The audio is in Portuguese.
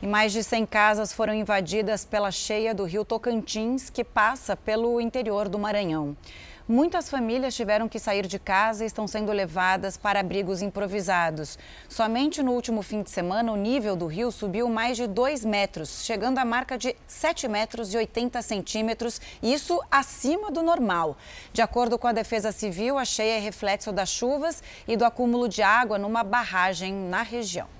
E mais de 100 casas foram invadidas pela cheia do rio Tocantins, que passa pelo interior do Maranhão. Muitas famílias tiveram que sair de casa e estão sendo levadas para abrigos improvisados. Somente no último fim de semana, o nível do rio subiu mais de 2 metros, chegando à marca de 7 metros e 80 centímetros, isso acima do normal. De acordo com a Defesa Civil, a cheia é reflexo das chuvas e do acúmulo de água numa barragem na região.